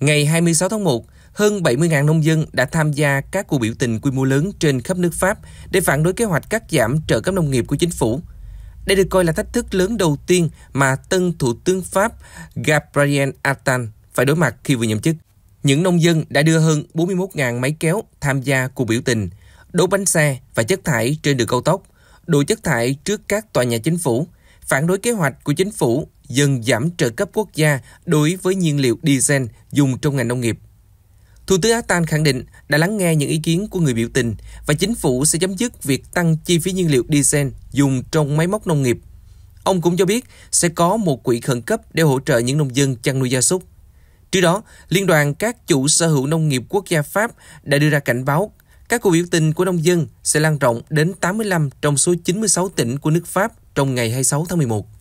Ngày 26 tháng 1, hơn 70.000 nông dân đã tham gia các cuộc biểu tình quy mô lớn trên khắp nước Pháp để phản đối kế hoạch cắt giảm trợ cấp nông nghiệp của chính phủ. Đây được coi là thách thức lớn đầu tiên mà tân Thủ tướng Pháp Gabriel Attal phải đối mặt khi vừa nhậm chức. Những nông dân đã đưa hơn 41.000 máy kéo tham gia cuộc biểu tình, đổ bánh xe và chất thải trên đường cao tốc, đổ chất thải trước các tòa nhà chính phủ, phản đối kế hoạch của chính phủ dần giảm trợ cấp quốc gia đối với nhiên liệu diesel dùng trong ngành nông nghiệp. Thủ tướng Atan khẳng định đã lắng nghe những ý kiến của người biểu tình và chính phủ sẽ chấm dứt việc tăng chi phí nhiên liệu diesel dùng trong máy móc nông nghiệp. Ông cũng cho biết sẽ có một quỹ khẩn cấp để hỗ trợ những nông dân chăn nuôi gia súc. Trước đó, Liên đoàn các chủ sở hữu nông nghiệp quốc gia Pháp đã đưa ra cảnh báo các cuộc biểu tình của nông dân sẽ lan rộng đến 85 trong số 96 tỉnh của nước Pháp trong ngày 26 tháng 11.